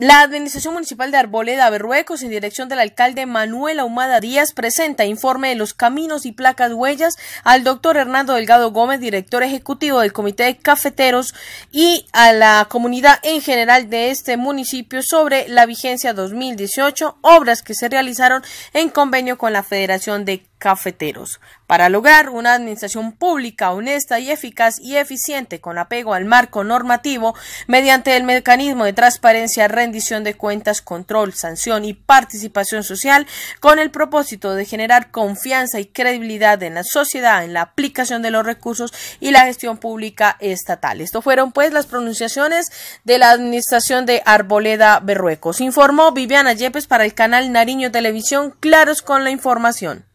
La Administración Municipal de Arboleda, Berruecos, en dirección del alcalde Manuel Ahumada Díaz, presenta informe de los caminos y placas huellas al doctor Hernando Delgado Gómez, director ejecutivo del Comité de Cafeteros, y a la comunidad en general de este municipio sobre la vigencia 2018, obras que se realizaron en convenio con la Federación de cafeteros. Para lograr una administración pública honesta y eficaz y eficiente con apego al marco normativo mediante el mecanismo de transparencia, rendición de cuentas, control, sanción y participación social con el propósito de generar confianza y credibilidad en la sociedad, en la aplicación de los recursos y la gestión pública estatal. Esto fueron pues las pronunciaciones de la administración de Arboleda Berruecos. Informó Viviana Yepes para el canal Nariño Televisión, claros con la información.